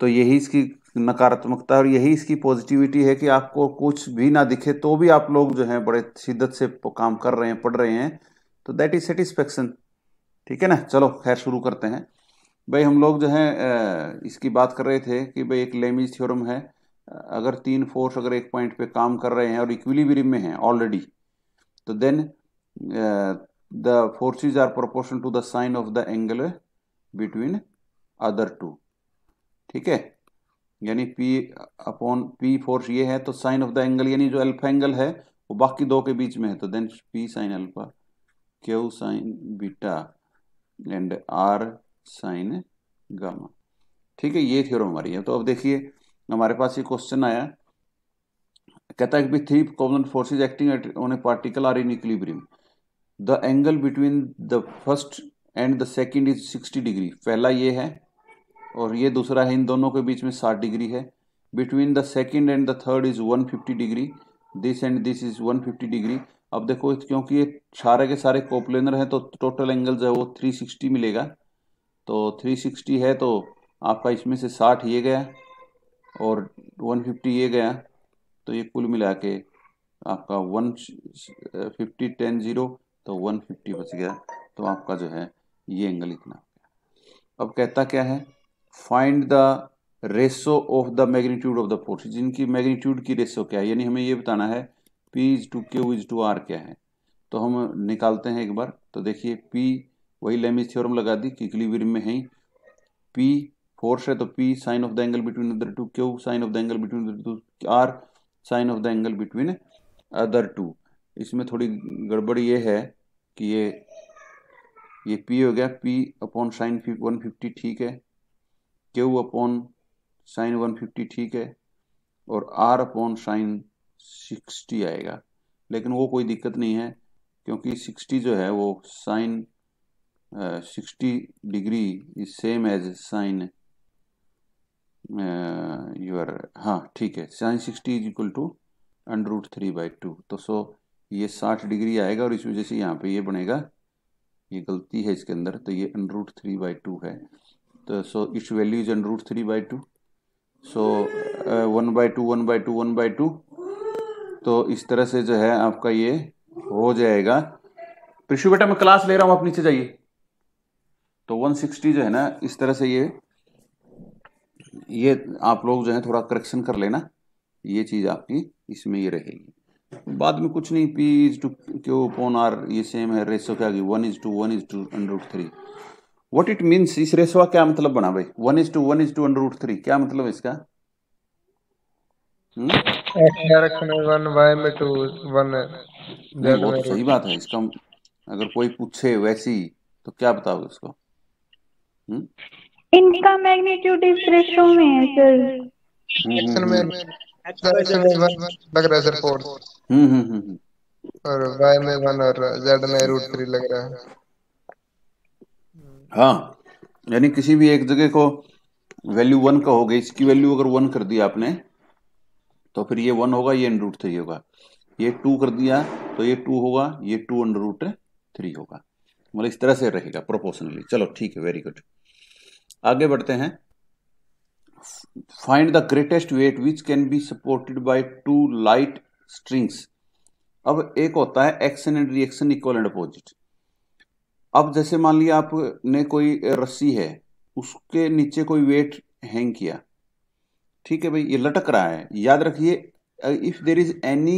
तो यही इसकी नकारात्मकता और यही इसकी पॉजिटिविटी है कि आपको कुछ भी ना दिखे तो भी आप लोग जो हैं बड़े शिद्दत से काम कर रहे हैं पढ़ रहे हैं तो दैट इज सेटिस्फेक्शन ठीक है ना चलो खैर शुरू करते हैं भाई हम लोग जो हैं इसकी बात कर रहे थे कि भाई एक लेमीज थ्योरम है अगर तीन फोर्स अगर एक पॉइंट पे काम कर रहे हैं और इक्विलिब्रियम में हैं ऑलरेडी तो then the forces are proportion to the sine of the angle between other two ठीक है यानी P अपॉन P फोर्स ये है तो साइन ऑफ द एंगल यानी जो अल्फा एंगल है वो बाकी दो के बीच में है तो then P sine alpha Q sine beta and R sine gamma ठीक है ये थ्योरम हमारी है तो अब देखिए हमारे पास ये क्वेश्चन आया कहता है कि three common forces acting on a particle are in equilibrium the angle between the first and the second is 60 degree पहला ये है और ये दूसरा है इन दोनों के बीच में साठ डिग्री है between the second and the third is one fifty degree this and this is one fifty degree अब देखो क्योंकि ये सारे के सारे कोपलेनर हैं तो टोटल एंगल जो है वो थ्री सिक्सटी मिलेगा तो थ्री सिक्सटी है तो आपका इसमें से साठ ये गया और वन फिफ्टी ये गया तो ये कुल मिला के आपका वन फिफ्टी टेन ज़ीरो तो वन फिफ्टी बच गया तो आपका जो है ये एंगल इतना अब कहता क्या है find the ratio of the magnitude of the force जिनकी मैग्नीट्यूड की रेसो क्या है यानी हमें ये बताना है P is to Q is to R क्या है तो हम निकालते हैं एक बार तो देखिए पी वही लेमिज थ्योरम लगा दी कि इक्विलिब्रियम में है पी फोर्स है तो P sine of the angle between other two Q sine of the angle between other two R sine of the angle between other two इसमें थोड़ी गड़बड़ ये है कि ये ये पी हो गया P upon sine one fifty ठीक है Q upon sine one fifty ठीक है और आर अपॉन साइन सिक्सटी आएगा लेकिन वो कोई दिक्कत नहीं है क्योंकि सिक्सटी जो है वो sine sixty degree is same as sine your हाँ ठीक है sine sixty is equal to under root three by two तो सो ये साठ डिग्री आएगा और इस वजह से यहाँ पे ये बनेगा ये गलती है इसके अंदर तो ये under root three by two है the, तो, so its value is on root 3 by 2 so uh, 1 by 2 1 by 2 1 by 2 तो इस तरह से जो है आपका ये हो जाएगा प्रिशु बेटा मैं क्लास ले रहा हूं आप नीचे जाइए तो 160 जो है ना इस तरह से ये ये आप लोग जो है थोड़ा करेक्शन कर लेना ये चीज़ आपकी इसमें ये रहेगी बाद में कुछ नहीं P is to Q upon R ये सेम है रेसो क्या one is to one is to under three what it means इस रेसवा क्या मतलब बना भाई one is to one is to under root three क्या मतलब इसका बहुत सही बात है इसका अगर कोई पूछे वैसी तो क्या बताओगे उसको हम्म? इनका मैग्नीट्यूड इस रेशो में है सर हम्म, हम्म, लग रहा है सर फोर्स हम्म हम्म हम्म और वाई में वन और जेड में रूट थ्री लग रहा है हाँ यानी किसी भी एक जगह को वैल्यू वन का होगा इसकी वैल्यू अगर वन कर दिया आपने तो फिर ये वन होगा ये अंडर रूट थ्री होगा ये टू कर दिया तो ये टू होगा ये टू अंडर रूट थ्री होगा मतलब इस तरह से रहेगा प्रोपोर्शनली चलो ठीक है वेरी गुड आगे बढ़ते हैं find the greatest weight which can be supported by two light strings अब एक होता है action and reaction equal and opposite अब जैसे मान लिया आपने कोई रस्सी है उसके नीचे कोई वेट हैंग किया ठीक है भाई ये लटक रहा है याद रखिए if there is any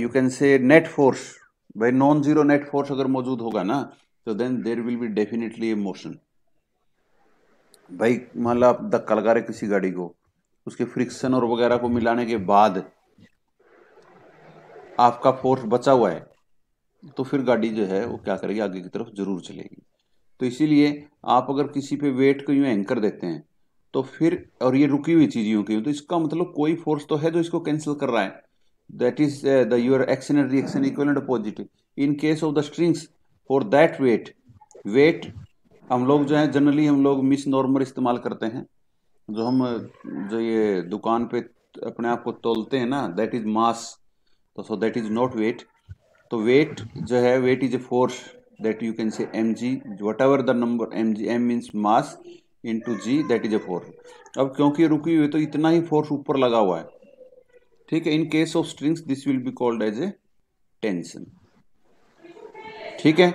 you can say net force भाई नॉन जीरो नेट फोर्स अगर मौजूद होगा ना तो then there will be definitely a motion भाई मान लो आप धक्का लगा रहे किसी गाड़ी को उसके फ्रिक्शन और वगैरह को मिलाने के बाद आपका फोर्स बचा हुआ है तो फिर गाड़ी जो है वो क्या करेगी आगे की तरफ जरूर चलेगी तो इसीलिए आप अगर किसी पे वेट को यूँ एंकर देते हैं तो फिर और ये रुकी हुई चीज़ यूँ की तो इसका मतलब कोई फोर्स तो है जो इसको कैंसिल कर रहा है that is the your action and reaction and positive in case of the strings for that weight weight हम लोग जो है जनरली हम लोग मिस नॉर्मल इस्तेमाल करते हैं जो हम जो ये दुकान पे अपने आप को तोलते हैं ना दैट इज मास तो so that is not weight तो वेट जो है weight is a force that you can say M G whatever the number M G M means mass into G that is a force अब क्योंकि रुकी हुई तो इतना ही force ऊपर लगा हुआ है ठीक है in case of strings this will be called as a tension ठीक है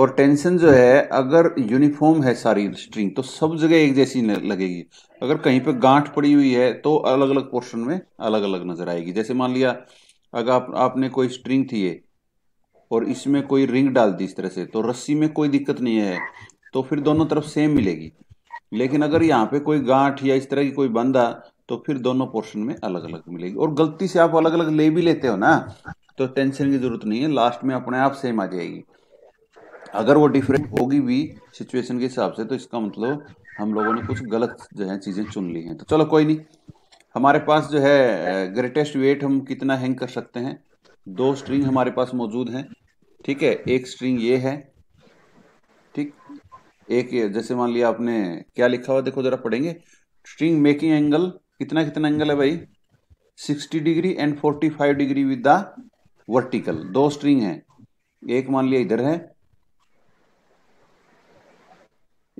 और टेंशन जो है अगर यूनिफॉर्म है सारी स्ट्रिंग तो सब जगह एक जैसी लगेगी अगर कहीं पे गांठ पड़ी हुई है तो अलग अलग पोर्शन में अलग अलग नजर आएगी जैसे मान लिया अगर आप, आपने कोई स्ट्रिंग थी ये और इसमें कोई रिंग डाल दी इस तरह से तो रस्सी में कोई दिक्कत नहीं है तो फिर दोनों तरफ सेम मिलेगी लेकिन अगर यहाँ पे कोई गांठ या इस तरह की कोई बंदा तो फिर दोनों पोर्शन में अलग अलग मिलेगी और गलती से आप अलग अलग ले भी लेते हो ना तो टेंशन की जरूरत नहीं है लास्ट में अपने आप सेम आ जाएगी अगर वो डिफरेंट होगी भी सिचुएशन के हिसाब से तो इसका मतलब हम लोगों ने कुछ गलत जो है चीज़ें चुन ली हैं तो चलो कोई नहीं हमारे पास जो है ग्रेटेस्ट वेट हम कितना हैंग कर सकते हैं दो स्ट्रिंग हमारे पास मौजूद हैं ठीक है एक स्ट्रिंग ये है ठीक एक ये जैसे मान लिया आपने क्या लिखा हुआ देखो जरा पढ़ेंगे स्ट्रिंग मेकिंग एंगल कितना कितना एंगल है भाई 60 degree and 45 degree with the vertical दो स्ट्रिंग है एक मान लिया इधर है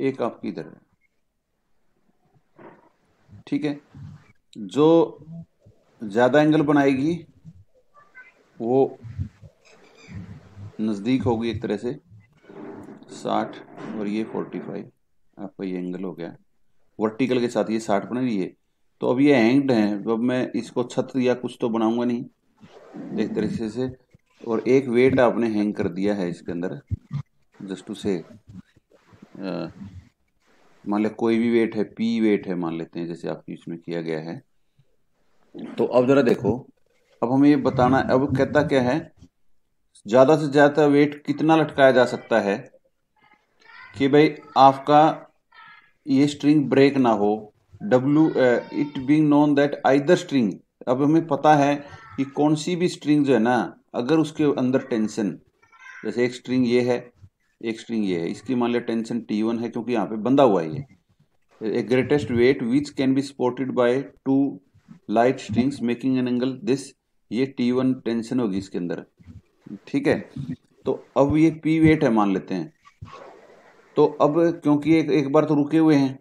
एक आपकी इधर है ठीक है जो ज्यादा एंगल बनाएगी वो नज़दीक होगी एक तरह से साठ और ये फोर्टी फाइव आपका ये एंगल हो गया वर्टिकल के साथ ये साठ बना ये तो अब ये हैंग्ड हैं तो अब मैं इसको छत या कुछ तो बनाऊंगा नहीं एक तरीके से और एक वेट आपने हैंग कर दिया है इसके अंदर जस्ट टू से मान लिया कोई भी वेट है पी वेट है मान लेते हैं जैसे आपकी इसमें किया गया है तो अब जरा देखो अब हमें ये बताना अब कहता क्या है ज़्यादा से ज़्यादा वेट कितना लटकाया जा सकता है कि भाई आपका ये स्ट्रिंग ब्रेक ना हो W it being known that either string अब हमें पता है कि कौन सी भी स्ट्रिंग जो है ना अगर उसके अंदर टेंशन जैसे एक स्ट्रिंग ये है एक स्ट्रिंग ये है इसकी मान लिया टेंशन टी वन है क्योंकि यहाँ पे बंधा हुआ है ये a greatest weight which can be supported by two light strings making an angle this ये टी वन टेंशन होगी इसके अंदर ठीक है तो अब ये पी वेट है मान लेते हैं तो अब क्योंकि एक एक बार तो रुके हुए हैं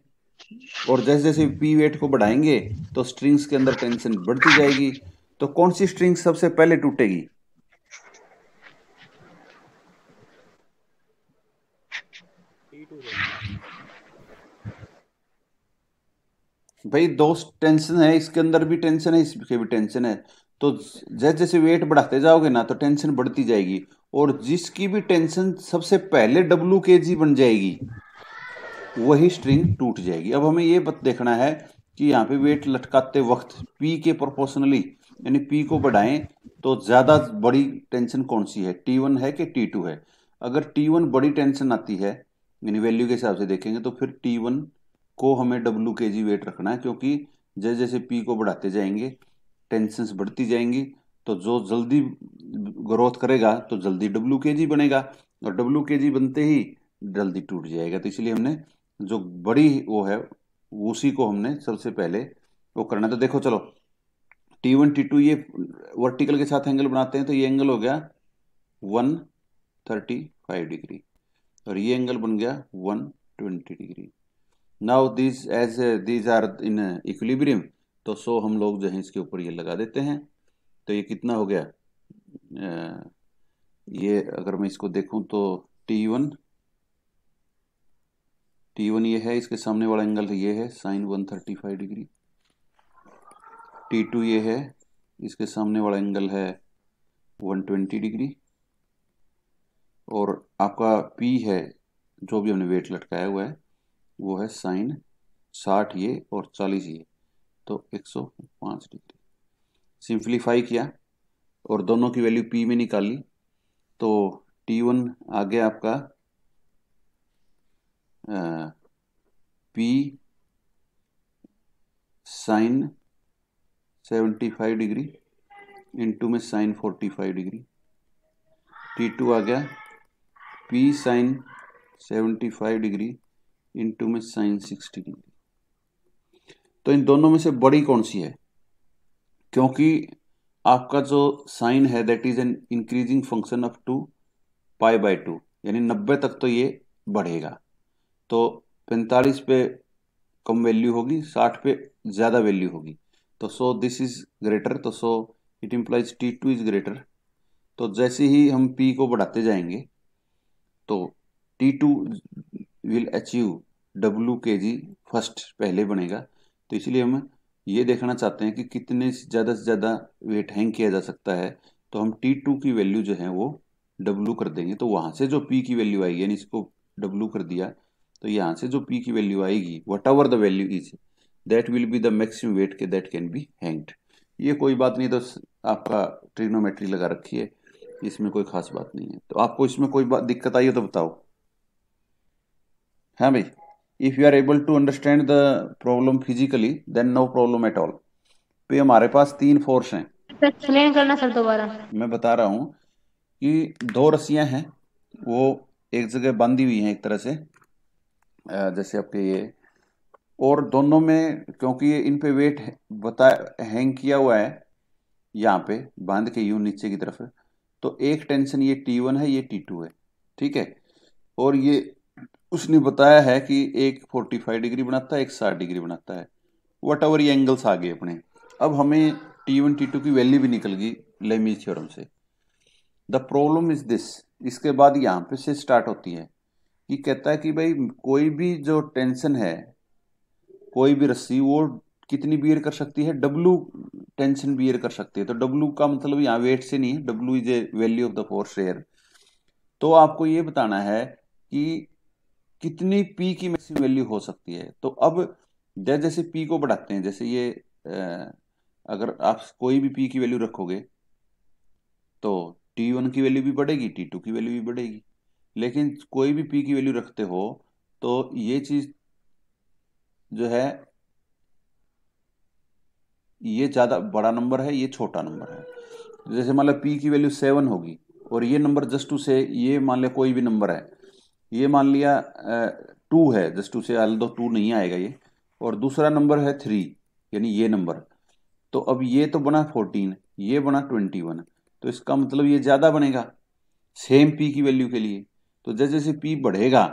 और जैसे जैसे पी वेट को बढ़ाएंगे तो स्ट्रिंग्स के अंदर टेंशन बढ़ती जाएगी तो कौन सी स्ट्रिंग सबसे पहले टूटेगी भाई दो टेंशन है इसके अंदर भी टेंशन है इसके भी टेंशन है तो जैसे जैसे वेट बढ़ाते जाओगे ना तो टेंशन बढ़ती जाएगी और जिसकी भी टेंशन सबसे पहले डब्लू के जी बन जाएगी वही स्ट्रिंग टूट जाएगी अब हमें ये बत देखना है कि यहाँ पे वेट लटकाते वक्त पी के प्रोपोर्शनली यानी पी को बढ़ाएं तो ज़्यादा बड़ी टेंशन कौन सी है टी वन है कि टी टू है अगर टी वन बड़ी टेंशन आती है यानी वैल्यू के हिसाब से देखेंगे तो फिर टी वन को हमें डब्लू के जी वेट रखना है क्योंकि जैसे जैसे पी को बढ़ाते जाएंगे टेंशन बढ़ती जाएंगी तो जो जल्दी ग्रोथ करेगा तो जल्दी डब्ल्यू के जी बनेगा और डब्ल्यू के जी बनते ही जल्दी टूट जाएगा तो इसलिए हमने जो बड़ी वो है उसी को हमने सबसे पहले वो करना तो देखो चलो टी वन टी टू ये वर्टिकल के साथ एंगल बनाते हैं तो ये एंगल हो गया वन थर्टी फाइव डिग्री और ये एंगल बन गया one twenty degree now this as these are in equilibrium तो सौ हम लोग जो है इसके ऊपर ये लगा देते हैं तो ये कितना हो गया ये अगर मैं इसको देखूं तो टी वन टी वन ये है इसके सामने वाला एंगल ये है sine one thirty five degree T two ये है इसके सामने वाला एंगल है वन ट्वेंटी डिग्री और आपका पी है जो भी हमने वेट लटकाया हुआ है वो है साइन साठ ये और चालीस ये तो 105 डिग्री सिंप्लीफाई किया और दोनों की वैल्यू पी में निकाली तो टी वन आ गया आपका आ, पी साइन 75 डिग्री इंटू में साइन 45 डिग्री टी टू आ गया पी साइन 75 डिग्री इंटू में साइन 60 डिग्री तो इन दोनों में से बड़ी कौन सी है क्योंकि आपका जो साइन है that is an increasing function of to pi by two यानी नब्बे तक तो ये बढ़ेगा तो पैंतालीस पे कम वैल्यू होगी साठ पे ज़्यादा वैल्यू होगी तो सो दिस इज ग्रेटर तो so it implies T two is greater तो जैसे ही हम पी को बढ़ाते जाएंगे तो T two will achieve W K G first पहले बनेगा तो इसलिए हम ये देखना चाहते हैं कि कितने ज़्यादा से ज़्यादा वेट हैंग किया जा सकता है तो हम टी टू की वैल्यू जो है वो डब्लू कर देंगे तो वहाँ से जो पी की वैल्यू आएगी यानी इसको डब्लू कर दिया तो यहाँ से जो पी की वैल्यू आएगी whatever the value is that will be the maximum weight के दैट कैन बी हैंग्ड ये कोई बात नहीं तो आपका ट्रिग्नोमेट्री लगा रखी है इसमें कोई खास बात नहीं है तो आपको इसमें कोई बात दिक्कत आई है तो बताओ हाँ भाई if you are able to understand the problem physically then no problem at all तो ये हमारे पास तीन फोर्स हैं एक्सप्लेन करना सर दोबारा मैं बता रहा हूँ कि दो रस्सियां हैं वो एक जगह बंधी हुई हैं एक तरह से जैसे आपके ये और दोनों में क्योंकि ये इन पे वेट बता हैंग किया हुआ है यहाँ पे बांध के यू नीचे की तरफ तो एक टेंशन ये टी वन है ये टी टू है ठीक है और ये उसने बताया है कि एक 45 डिग्री बनाता है एक 60 डिग्री बनाता है वट आवर ये एंगल्स आ गए अपने अब हमें टी वन टी टू की वैल्यू भी निकल गई लेमी थ्योरम से द प्रॉब्लम इज दिस इसके बाद यहाँ पे से स्टार्ट होती है कि कहता है कि भाई कोई भी जो टेंशन है कोई भी रस्सी वो कितनी बियर कर सकती है डब्लू टेंशन बियर कर सकती है तो डब्लू का मतलब यहाँ वेट से नहीं है W is a value of the force air तो आपको ये बताना है कि कितनी पी की मैक्सिमम वैल्यू हो सकती है तो अब जैसे जैसे पी को बढ़ाते हैं जैसे ये अगर आप कोई भी पी की वैल्यू रखोगे तो टी वन की वैल्यू भी बढ़ेगी टी टू की वैल्यू भी बढ़ेगी लेकिन कोई भी पी की वैल्यू रखते हो तो ये चीज जो है ये ज्यादा बड़ा नंबर है ये छोटा नंबर है जैसे मान लो पी की वैल्यू सेवन होगी और ये नंबर जस्ट टू से ये मान लो कोई भी नंबर है ये मान लिया टू है जस्ट टू से अल दो टू नहीं आएगा ये और दूसरा नंबर है थ्री यानी ये नंबर तो अब ये तो बना फोर्टीन ये बना ट्वेंटी वन तो इसका मतलब ये ज़्यादा बनेगा सेम पी की वैल्यू के लिए तो जैसे जैसे पी बढ़ेगा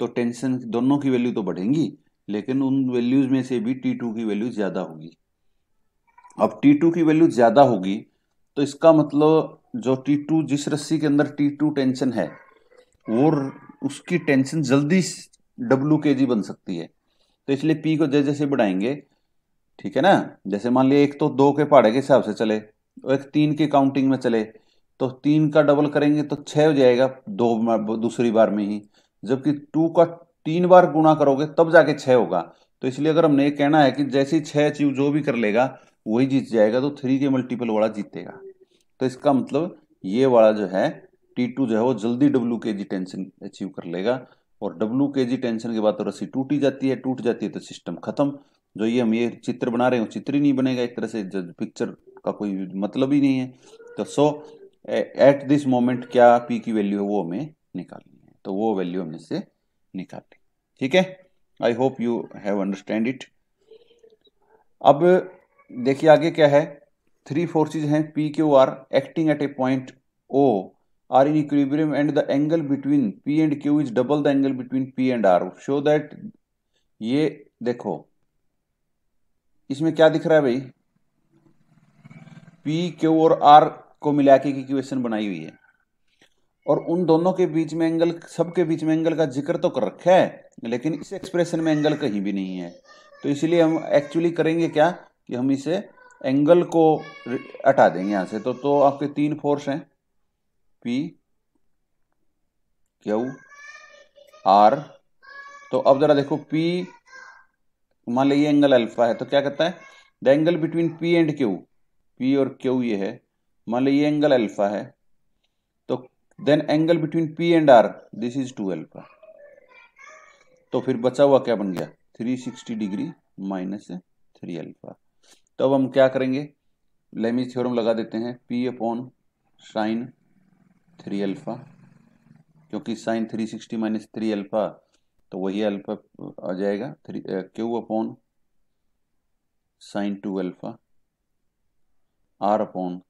तो टेंशन दोनों की वैल्यू तो बढ़ेंगी लेकिन उन वैल्यूज में से भी टी टू की वैल्यू ज़्यादा होगी अब टी टू की वैल्यू ज़्यादा होगी तो इसका मतलब जो टी टू जिस रस्सी के अंदर टी टू टेंशन है वो उसकी टेंशन जल्दी डब्लू के जी बन सकती है तो इसलिए पी को जैसे जैसे बढ़ाएंगे ठीक है ना जैसे मान लिया एक तो दो के पहाड़े के हिसाब से चले और एक तीन के काउंटिंग में चले तो तीन का डबल करेंगे तो छः हो जाएगा दो दूसरी बार में ही जबकि टू का तीन बार गुणा करोगे तब जाके छः होगा तो इसलिए अगर हमने ये कहना है कि जैसे छः अचीव जो भी कर लेगा वही जीत जाएगा तो थ्री के मल्टीपल वाला जीतेगा तो इसका मतलब ये वाला जो है टी टू जो है वो जल्दी डब्ल्यू के जी टेंशन अचीव कर लेगा और डब्ल्यू के जी टेंशन के बाद तो रस्सी टूटी जाती है टूट जाती है तो सिस्टम खत्म जो ये हम ये चित्र बना रहे हैं चित्र ही नहीं बनेगा एक तरह से पिक्चर का कोई मतलब ही नहीं है तो सो एट दिस मोमेंट क्या पी की वैल्यू है वो हमें निकालनी है तो वो वैल्यू हमने से निकाल ठीक है I hope you have understand it अब देखिए आगे क्या है थ्री फोर्सेज हैं P Q R acting at a point O are in equilibrium and the angle between P and Q is double the angle between P and R. Show that ये देखो इसमें क्या दिख रहा है भाई पी क्यू और आर को मिला के इक्वेशन बनाई हुई है और उन दोनों के बीच में एंगल सबके बीच में एंगल का जिक्र तो कर रखा है लेकिन इस एक्सप्रेशन में एंगल कहीं भी नहीं है तो इसलिए हम एक्चुअली करेंगे क्या कि हम इसे एंगल को हटा देंगे यहाँ से तो तो आपके तीन फोर्स हैं पी क्यू आर तो अब जरा देखो पी मान लीजिए एंगल अल्फा है तो क्या कहता है the angle between P and Q P और क्यू ये है मान लीजिए एंगल अल्फा है तो then angle between P and R this is two alpha तो फिर बचा हुआ क्या बन गया 360 डिग्री माइनस थ्री अल्फा तो अब हम क्या करेंगे लेमी थ्योरम लगा देते हैं P upon sine three alpha क्योंकि sine three sixty minus three alpha तो वही अल्फा आ जाएगा three Q upon sine two alpha R upon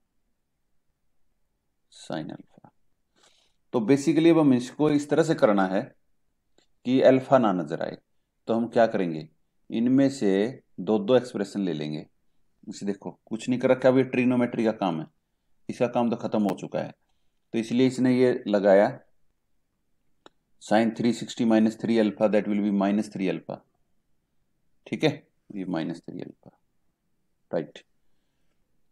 sine alpha तो बेसिकली अब हम इसको इस तरह से करना है कि अल्फा ना नजर आए तो हम क्या करेंगे इनमें से दो दो एक्सप्रेशन ले लेंगे इसे देखो कुछ नहीं कर रखा अभी ट्रिग्नोमेट्री का काम है इसका काम तो खत्म हो चुका है तो इसलिए इसने ये लगाया sine three sixty minus three alpha that will be minus three alpha ठीक है ये माइनस थ्री अल्फा राइट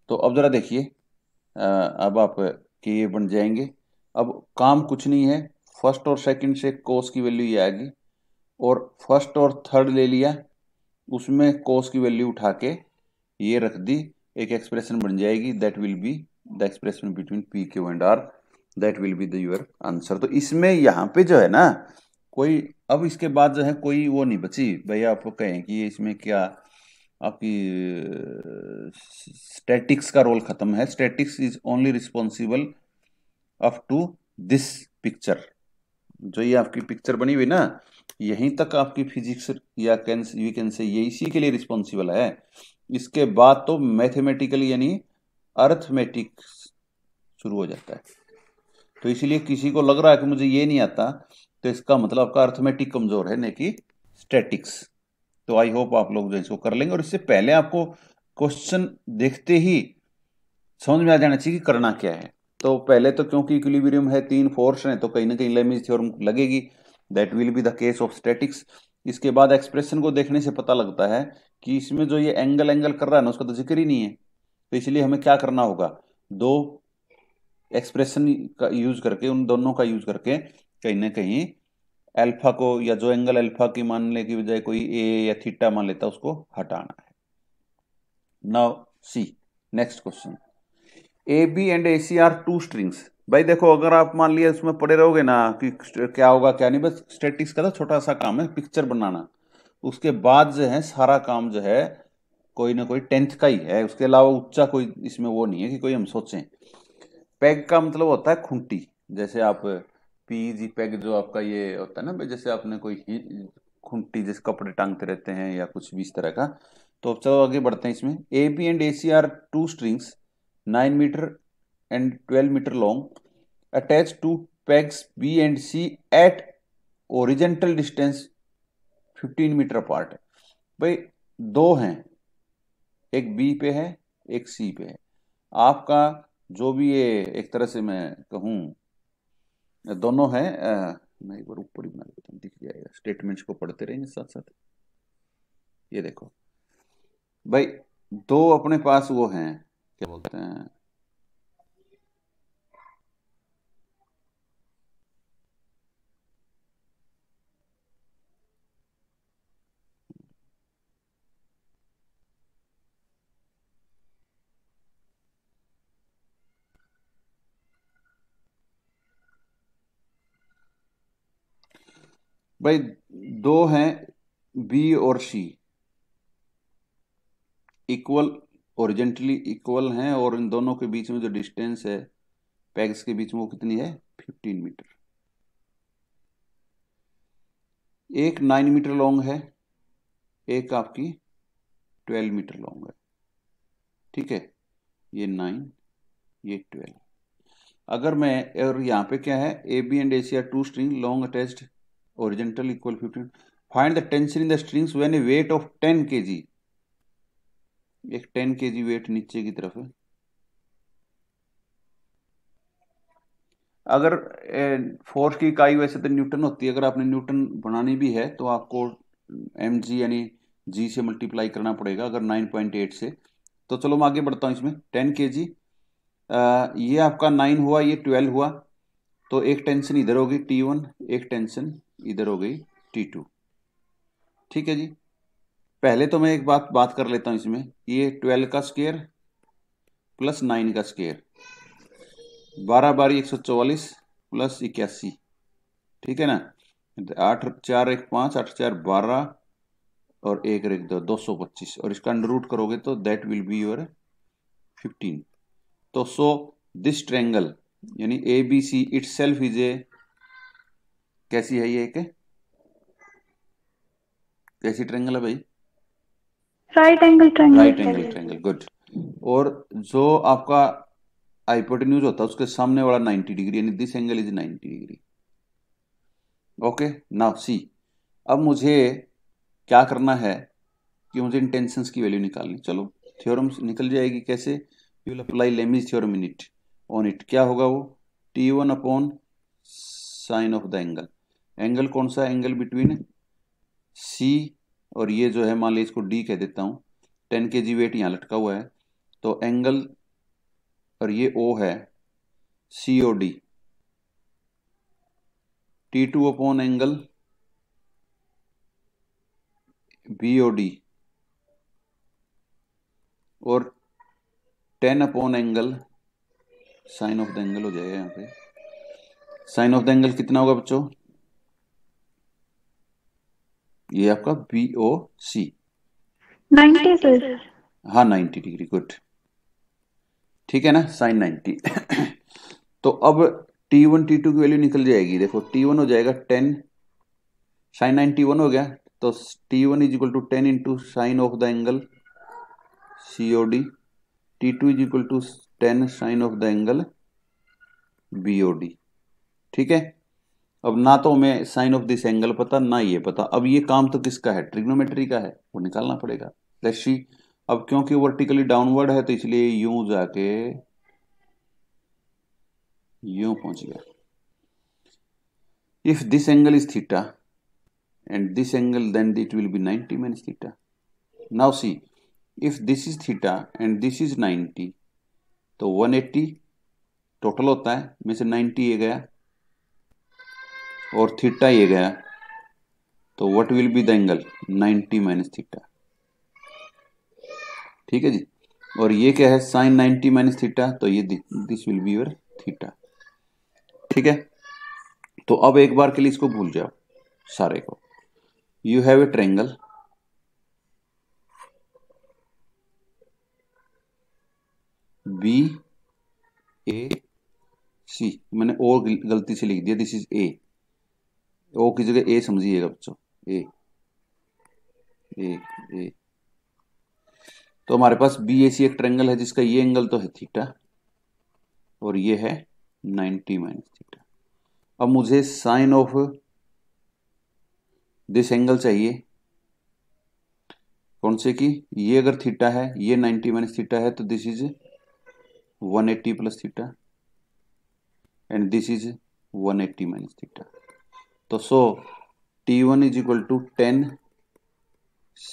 तो अब ज़रा देखिए अब आप के ये बन जाएंगे अब काम कुछ नहीं है फर्स्ट और सेकंड से कोस की वैल्यू ये आएगी और फर्स्ट और थर्ड ले लिया उसमें कोस की वैल्यू उठा के ये रख दी एक एक्सप्रेशन बन जाएगी that will be the expression between P Q and R that will be the your answer तो इसमें यहाँ पे जो है ना कोई अब इसके बाद जो है कोई वो नहीं बची भैया आप कहें कि इसमें क्या आपकी स्टैटिक्स का रोल खत्म है statics is only responsible up to this picture जो ये आपकी पिक्चर बनी हुई ना यहीं तक आपकी फिजिक्स या कैन यू कैन से ये इसी के लिए रिस्पॉन्सिबल है इसके बाद तो मैथमेटिकली यानी अर्थमेटिक्स शुरू हो जाता है तो इसीलिए किसी को लग रहा है कि मुझे ये नहीं आता तो इसका मतलब आपका अर्थमेटिक कमजोर है नहीं कि स्टैटिक्स तो आई होप आप लोग जो इसको कर लेंगे और इससे पहले आपको क्वेश्चन देखते ही समझ में आ जाना चाहिए कि करना क्या है तो पहले तो क्योंकि इक्विलिब्रियम है तीन फोर्स हैं तो कहीं ना कहीं लेमिज थ्योरम लगेगी that will be the case of statics इसके बाद एक्सप्रेशन को देखने से पता लगता है कि इसमें जो ये एंगल एंगल कर रहा है ना उसका तो जिक्र ही नहीं है तो इसलिए हमें क्या करना होगा दो एक्सप्रेशन का यूज करके उन दोनों का यूज करके कहीं ना कहीं अल्फा को या जो एंगल अल्फा की मानने की बजाय कोई ए या थीटा मान लेता उसको हटाना है now see next question A B and A C are two strings भाई देखो अगर आप मान लिया उसमें पड़े रहोगे ना कि क्या होगा क्या नहीं बस स्टेटिक्स का था तो छोटा सा काम है पिक्चर बनाना उसके बाद जो है सारा काम जो है कोई ना कोई टेंथ का ही है उसके अलावा उच्चा कोई इसमें वो नहीं है कि कोई हम सोचें पैग का मतलब होता है खूंटी जैसे आप पीजी पैग जो आपका ये होता है ना जैसे आपने कोई खूंटी जैसे कपड़े टांगते रहते हैं या कुछ भी इस तरह का तो चलो आगे बढ़ते हैं इसमें A P and A C are two strings nine metre and twelve metre long attach to pegs B and C at horizontal distance fifteen metre part भाई दो हैं एक बी पे है एक सी पे है आपका जो भी ये एक तरह से मैं कहूँ दोनों है मैं एक बार ऊपर ही बना देता हूँ दिख जाएगा स्टेटमेंट्स को पढ़ते रहेंगे साथ साथ ये देखो भाई दो अपने पास वो हैं क्या बोलते हैं भाई दो हैं बी और सी इक्वल ओरिजेंटली इक्वल हैं और इन दोनों के बीच में जो डिस्टेंस है पैग्स के बीच में वो कितनी है 15 मीटर एक 9 मीटर लॉन्ग है एक आपकी 12 मीटर लॉन्ग है ठीक है ये 9 ये 12 अगर मैं और यहाँ पे क्या है A B and are two string long attached horizontal equal fifteen find the tension in the strings when a weight of ten K G एक टेन के जी वेट नीचे की तरफ है अगर फोर्स की इकाई वैसे तो न्यूटन होती है अगर आपने न्यूटन बनानी भी है तो आपको एम जी यानी जी से मल्टीप्लाई करना पड़ेगा अगर नाइन पॉइंट एट से तो चलो मैं आगे बढ़ता हूँ इसमें टेन के जी ये आपका नाइन हुआ ये ट्वेल्व हुआ तो एक टेंशन इधर होगी टी वन एक टेंशन इधर हो गई टी टू ठीक है जी पहले तो मैं एक बात बात कर लेता हूं इसमें ये ट्वेल्व का स्केयर प्लस नाइन का स्केयर बारह बारी एक सौ चौवालीस प्लस इक्यासी ठीक है ना आठ चार एक पांच आठ चार बारह और एक एक दो दो सौ पच्चीस और इसका अंडर रूट करोगे तो that will be your fifteen तो सो दिस ट्रैंगल यानी A B C itself is a कैसी है ये एक कैसी ट्रेंगल है भाई right angle triangle right angle triangle good और जो आपका हाइपोटेन्यूज होता है उसके सामने वाला 90 डिग्री यानी this angle is 90 degree okay now see अब मुझे क्या करना है कि मुझे इंटेंशंस की वैल्यू निकालनी चलो थ्योरम निकल जाएगी कैसे you will apply Lami theorem in it on it क्या होगा वो T one upon sine of the angle angle कौन सा एंगल बिटवीन सी और ये जो है मान ली इसको डी कह देता हूँ टेन के जी वेट यहाँ लटका हुआ है तो एंगल और ये ओ है C O D T two upon angle B O D और ten upon angle sine of the angle हो जाएगा यहाँ पे साइन ऑफ द एंगल कितना होगा बच्चों ये आपका बी ओ सी नाइन्टी हाँ नाइन्टी डिग्री गुड ठीक है ना साइन नाइन्टी तो अब टी वन टी टू की वैल्यू निकल जाएगी देखो टी वन हो जाएगा टेन साइन नाइन्टी वन हो गया तो T one is equal to ten into sine of the angle C O D T two is equal to ten sine of the angle B O D ठीक है अब ना तो हमें sign of this angle पता ना ये पता अब ये काम तो किसका है ट्रिग्नोमेट्री का है वो निकालना पड़ेगा दशी अब क्योंकि वर्टिकली डाउनवर्ड है तो इसलिए यूं जाके यूं पहुंच गया if this angle is theta and this angle then it will be ninety minus theta now see if this is theta and this is ninety तो वन एट्टी टोटल होता है में से नाइनटी ये गया और थीटा ये गया तो what will be the angle 90 minus theta ठीक है जी और ये क्या है साइन 90 माइनस थीटा तो ये this will be your theta ठीक है तो अब एक बार के लिए इसको भूल जाओ सारे को you have a triangle B A C मैंने और गलती से लिख दिया दिस इज ए ओ की जगह ए समझिएगा बच्चों ए ए ए तो हमारे पास बी ए सी एक ट्रेंगल है जिसका ये एंगल तो है थीटा और ये है 90 माइनस थीटा अब मुझे साइन ऑफ दिस एंगल चाहिए कौन से की ये अगर थीटा है ये 90 माइनस थीटा है तो this is 180 plus theta and this is 180 minus theta तो so T one is equal to ten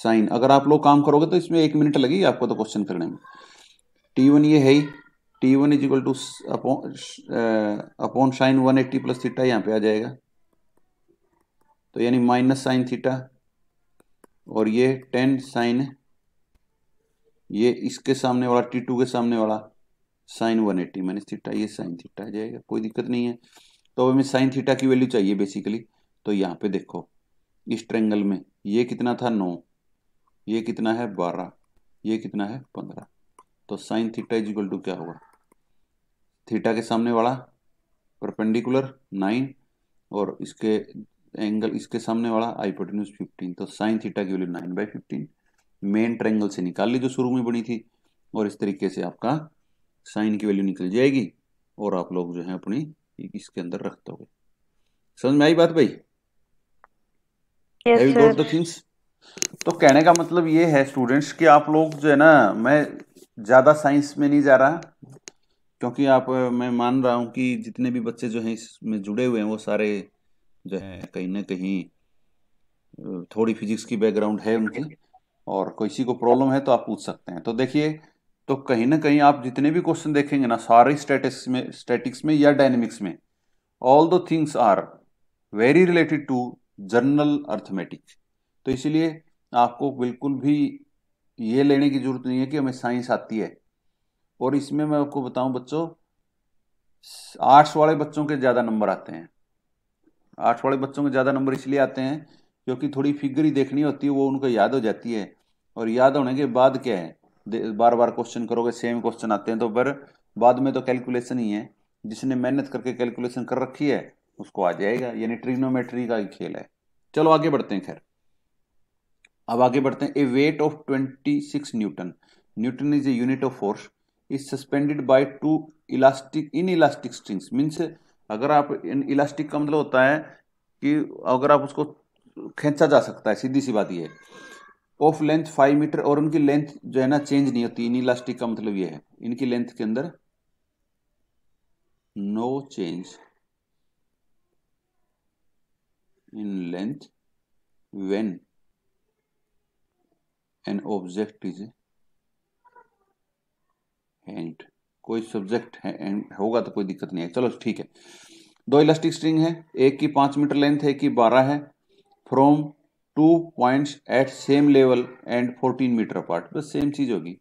sine अगर आप लोग काम करोगे तो इसमें एक मिनट लगेगी आपको तो क्वेश्चन करने में टी वन ये है ही T one is equal to upon sine one eighty plus theta यहाँ पे आ जाएगा तो यानी माइनस साइन थीटा और ये टेन साइन ये इसके सामने वाला टी टू के सामने वाला sine one eighty minus theta ये साइन थीटा आ जाएगा कोई दिक्कत नहीं है तो हमें साइन थीटा की वैल्यू चाहिए बेसिकली तो यहाँ पे देखो इस ट्रेंगल में ये कितना था नौ ये कितना है बारह ये कितना है पंद्रह तो sine theta is equal to क्या होगा थीटा के सामने वाला परपेंडिकुलर नाइन और इसके एंगल इसके सामने वाला आईपोटेन्यूज फिफ्टीन तो साइन थीटा की value nine by fifteen main triangle से निकाल ली जो शुरू में बनी थी और इस तरीके से आपका साइन की वैल्यू निकल जाएगी और आप लोग जो है अपनी इसके अंदर रखते हो समझ में आई बात भाई yes, तो कहने का मतलब ये है स्टूडेंट्स कि आप लोग जो है ना मैं ज़्यादा साइंस में नहीं जा रहा क्योंकि आप मैं मान रहा हूँ कि जितने भी बच्चे जो हैं इसमें जुड़े हुए हैं वो सारे जो है कहीं ना कहीं थोड़ी फिजिक्स की बैकग्राउंड है उनकी और किसी को प्रॉब्लम है तो आप पूछ सकते हैं तो देखिए तो कहीं ना कहीं आप जितने भी क्वेश्चन देखेंगे ना सारे स्टेटिक्स में स्टैटिक्स में या डायनेमिक्स में all the things are very related to general arithmetic तो इसीलिए आपको बिल्कुल भी ये लेने की जरूरत नहीं है कि हमें साइंस आती है और इसमें मैं आपको बताऊं बच्चों आर्ट्स वाले बच्चों के ज़्यादा नंबर आते हैं आर्ट्स वाले बच्चों के ज़्यादा नंबर इसलिए आते हैं क्योंकि थोड़ी फिगर ही देखनी होती है वो उनको याद हो जाती है और याद होने के बाद क्या है बार बार क्वेश्चन करोगे सेम क्वेश्चन आते हैं तो पर बाद में तो कैलकुलेशन ही है जिसने मेहनत करके कैलकुलेशन कर रखी है उसको आ जाएगा यानी ट्रिग्नोमेट्री का ही खेल है चलो आगे बढ़ते हैं खैर अब आगे बढ़ते हैं a weight of 26 newton newton is a unit of force is suspended by two elastic inelastic strings means अगर आप इन इलास्टिक का मतलब होता है कि अगर आप उसको खींचा जा सकता है सीधी सी बात ये ऑफ लेंथ फाइव मीटर और उनकी लेंथ जो है ना चेंज नहीं होती इन इलास्टिक का मतलब यह है इनकी लेंथ के अंदर no change in length when an object is hanged. कोई सब्जेक्ट है एंड होगा तो कोई दिक्कत नहीं है चलो ठीक है दो इलास्टिक स्ट्रिंग है एक की पांच मीटर लेंथ है एक की बारह है from two points at same level and fourteen metre apart बस सेम चीज होगी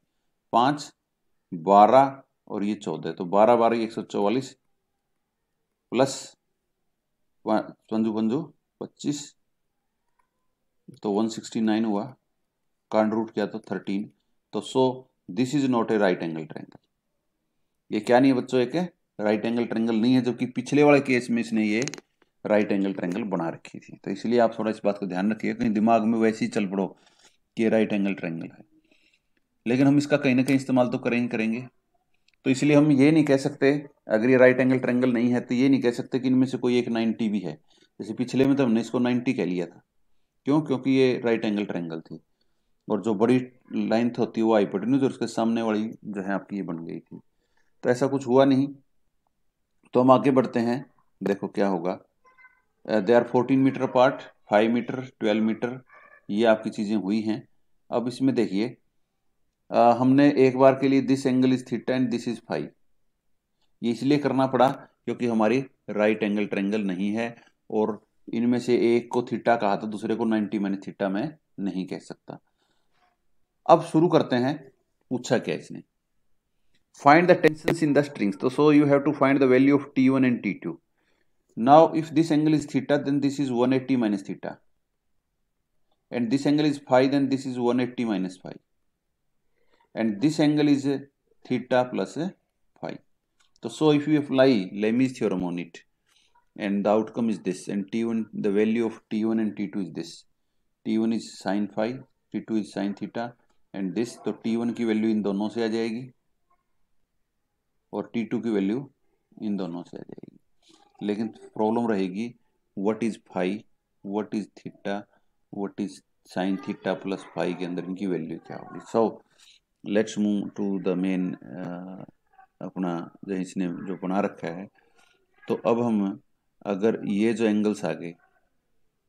पांच बारह और ये चौदह तो बारह बारह एक सौ चौवालीस प्लस पंजू पंजू पच्चीस तो वन सिक्सटी नाइन हुआ कांड रूट क्या था थर्टीन तो so this is not a right angle triangle ये क्या नहीं है बच्चों एक है राइट एंगल ट्रेंगल नहीं है जबकि पिछले वाले केस में इसने ये राइट एंगल ट्रेंगल बना रखी थी तो इसलिए आप थोड़ा इस बात को ध्यान रखिए कहीं दिमाग में वैसे ही चल पड़ो कि राइट एंगल ट्रेंगल है लेकिन हम इसका कहीं ना कहीं इस्तेमाल तो करें ही करेंगे तो इसलिए हम ये नहीं कह सकते अगर ये राइट एंगल ट्रेंगल नहीं है तो ये नहीं कह सकते कि इनमें से कोई एक नाइनटी भी है जैसे पिछले में तो हमने इसको 90 कह लिया था क्यों क्योंकि ये राइट एंगल ट्रायंगल थी और जो बड़ी लेंथ होती है वो आईपोटेन्यूज और उसके सामने वाली जो है आपकी ये बन गई थी तो ऐसा कुछ हुआ नहीं तो हम आगे बढ़ते हैं देखो क्या होगा they are fourteen metre apart five metre twelve metre ये आपकी चीज़ें हुई हैं अब इसमें देखिए uh, हमने एक बार के लिए this angle is theta and this is phi ये इसलिए करना पड़ा क्योंकि हमारी राइट एंगल ट्रेंगल नहीं है और इनमें से एक को थीटा कहा था दूसरे को 90 मैंने थीटा में नहीं कह सकता अब शुरू करते हैं पूछा क्या इसने find the tension in the strings तो so you have to find the value of T one and T two now if this angle is theta then this is 180 eighty minus theta and this angle is phi then this is 180 minus phi and this angle is theta plus phi तो so if you apply Lem's theorem on it and the outcome is this and t1 the value of t1 and t2 is this t1 is sin phi t2 is sin theta and this तो T1 की value in दोनों से आ जाएगी और T2 की value in दोनों से आ जाएगी लेकिन प्रॉब्लम रहेगी what is phi what is theta what is sine theta plus phi के अंदर इनकी वैल्यू क्या होगी so let's move to the main अपना जो इसने जो बना रखा है तो अब हम अगर ये जो एंगल्स आ गए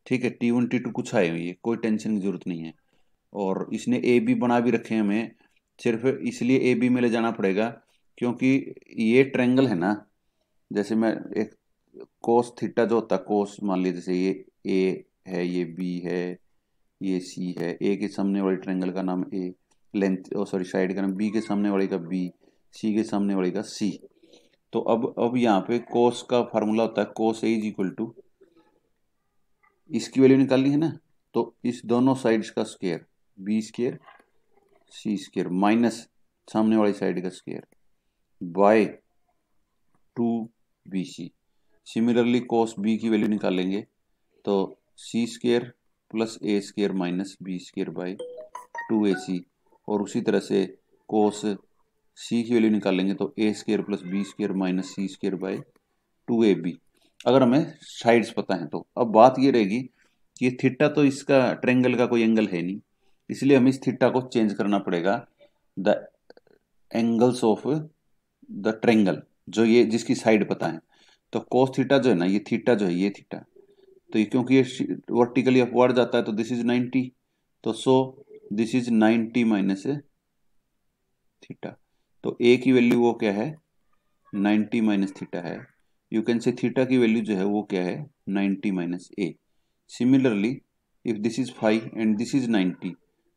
ठीक है टी वन टी टू कुछ आए हुए कोई टेंशन की जरूरत नहीं है और इसने ए बी बना भी रखे हैं हमें सिर्फ इसलिए ए बी में ले जाना पड़ेगा क्योंकि ये ट्रेंगल है ना जैसे मैं एक कोस थीटा जो होता है कोस मान लीजिए जैसे ये ए है ये बी है ये सी है ए के सामने वाले ट्रेंगल का नाम ए लेंथ सॉरी साइड का नाम बी के सामने वाले का बी सी के सामने वाले का सी तो अब अब यहाँ पे कोस का फार्मूला होता है कोस एज इक्वल टू इसकी वैल्यू निकालनी है ना तो इस दोनों साइड्स का square B square C square minus सामने वाली साइड का square by two B C similarly cos B की वैल्यू निकालेंगे तो C square plus A square minus B square by two A C और उसी तरह से कोस सी की वैल्यू निकाल लेंगे तो A square plus B square minus C square by two A B अगर हमें साइड्स पता है तो अब बात ये रहेगी कि थीटा तो इसका ट्रेंगल का कोई एंगल है नहीं इसलिए हमें इस थीटा को चेंज करना पड़ेगा the angles of the triangle जो ये जिसकी साइड पता है तो कोस थीटा जो है ना ये थीटा जो है ये थीटा तो ये क्योंकि ये वर्टिकली अपवर्ड जाता है तो दिस इज 90 तो so this is 90 minus theta तो ए की वैल्यू वो क्या है 90 माइनस थीटा है यू कैन से थीटा की वैल्यू जो है वो क्या है 90 minus A similarly if this is phi and this is 90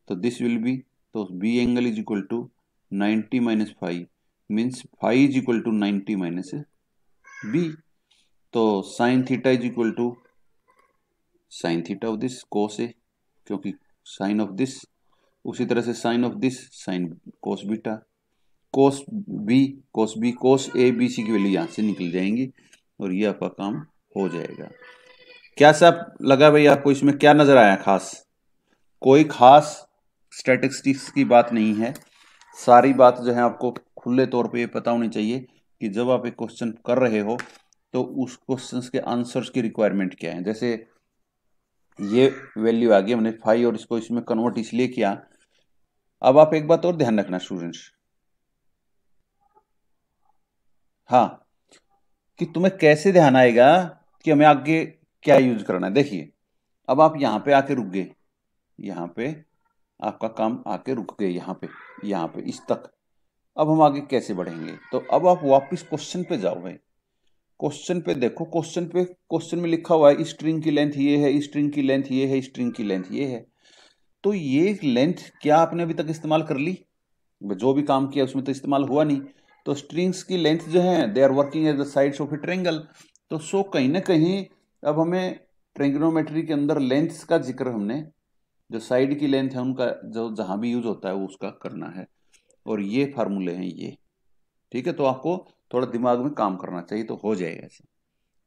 तो दिस विल बी तो B angle is equal to 90 minus phi means phi is equal to 90 minus B तो sine theta is equal to sine theta of this cos A क्योंकि sine of this उसी तरह से sine of this sine cos beta cos B cos B cos A B C की value यहाँ से निकल जाएंगी और ये आपका काम हो जाएगा क्या सब लगा भाई आपको इसमें क्या नज़र आया खास कोई खास स्टेटिस्टिक्स की बात नहीं है सारी बात जो है आपको खुले तौर पे ये पता होनी चाहिए कि जब आप एक क्वेश्चन कर रहे हो तो उस क्वेश्चन के आंसर्स की रिक्वायरमेंट क्या है जैसे ये वैल्यू आ गई हमने फाइव और इसको इसमें कन्वर्ट इसलिए किया अब आप एक बात और ध्यान रखना स्टूडेंट्स हाँ कि तुम्हें कैसे ध्यान आएगा कि हमें आगे क्या यूज करना है देखिए अब आप यहाँ पे आके रुक गए यहाँ पे आपका काम आके रुक गए यहाँ पे यहाँ पे इस तक अब हम आगे कैसे बढ़ेंगे तो अब आप वापस क्वेश्चन पे जाओ भाई क्वेश्चन पे देखो क्वेश्चन पे क्वेश्चन में लिखा हुआ है इस स्ट्रिंग की लेंथ ये है इस स्ट्रिंग की लेंथ ये है इस स्ट्रिंग की लेंथ ये है तो ये लेंथ क्या आपने अभी तक इस्तेमाल कर ली जो भी काम किया उसमें तो इस्तेमाल हुआ नहीं तो स्ट्रिंग्स की लेंथ जो है they are working as the sides of a triangle तो सो कहीं ना कहीं अब हमें ट्रेंगनोमेट्री के अंदर लेंथ्स का जिक्र हमने जो साइड की लेंथ है उनका जो जहां भी यूज होता है वो उसका करना है और ये फार्मूले हैं ये ठीक है तो आपको थोड़ा दिमाग में काम करना चाहिए तो हो जाएगा ऐसे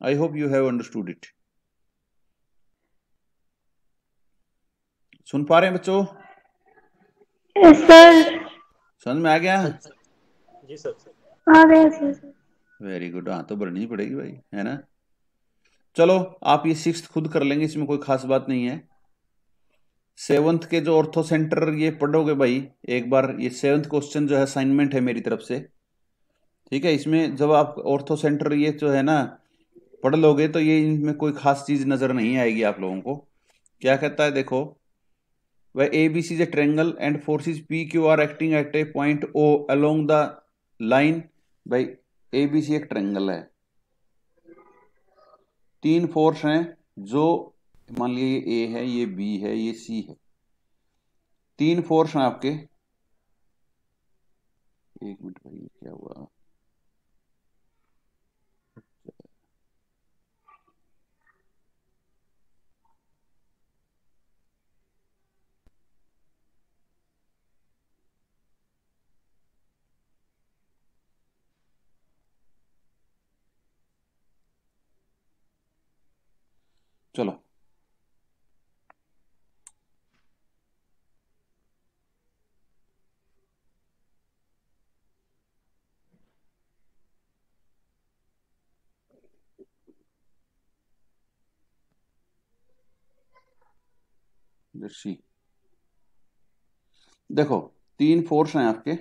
I hope you have understood it सुन पा रहे हैं बच्चों सर समझ में आ गया जी सर हाँ वेरी गुड हाँ तो बढ़नी ही पड़ेगी भाई है ना चलो आप ये सिक्स खुद कर लेंगे इसमें कोई खास बात नहीं है सेवंथ के जो ऑर्थो सेंटर ये पढ़ोगे भाई एक बार ये सेवंथ क्वेश्चन जो है असाइनमेंट है मेरी तरफ से ठीक है इसमें जब आप ऑर्थो सेंटर ये जो है ना पढ़ लोगे तो ये इनमें कोई खास चीज नजर नहीं आएगी आप लोगों को क्या कहता है देखो वह A B C is triangle and forces P Q R acting at a point O along the line भाई ए बी सी एक ट्रेंगल है तीन फोर्स हैं जो मान लीजिए ये ए है ये बी है ये सी है तीन फोर्स हैं आपके एक मिनट भाई क्या हुआ चलो देखो तीन फोर्स हैं आपके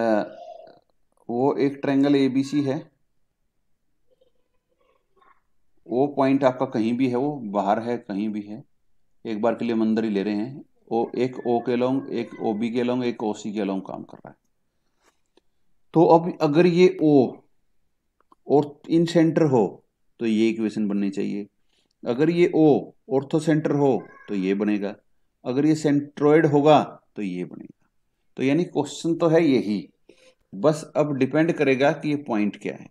आ, वो एक ट्रेंगल एबीसी है वो पॉइंट आपका कहीं भी है वो बाहर है कहीं भी है एक बार के लिए मंदिर अंदर ही ले रहे हैं ओ एक ओ के लॉन्ग एक ओ बी के लॉन्ग एक ओ सी के लॉन्ग काम कर रहा है तो अब अगर ये ओ और इन सेंटर हो तो ये इक्वेशन बननी चाहिए अगर ये ओ ऑर्थो सेंटर हो तो ये बनेगा अगर ये सेंट्रोइड होगा तो ये बनेगा तो यानी क्वेश्चन तो है यही बस अब डिपेंड करेगा कि ये पॉइंट क्या है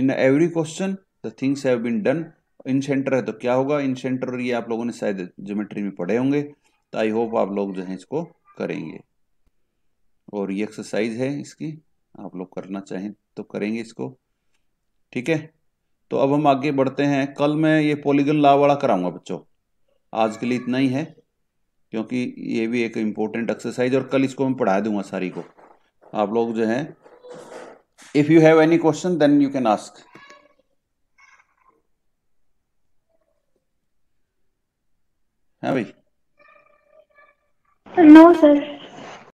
in every question the things have been done in centre है तो क्या होगा इन सेंटर ये आप लोगों ने शायद ज्योमेट्री में पढ़े होंगे तो आई होप आप लोग जो है इसको करेंगे और ये एक्सरसाइज है इसकी आप लोग करना चाहें तो करेंगे इसको ठीक है तो अब हम आगे बढ़ते हैं कल मैं ये पॉलीगन ला वाला कराऊंगा बच्चों आज के लिए इतना ही है क्योंकि ये भी एक इम्पोर्टेंट एक्सरसाइज और कल इसको मैं पढ़ा दूंगा सारी को आप लोग जो है if you have any question then you can ask Javi. No, sir.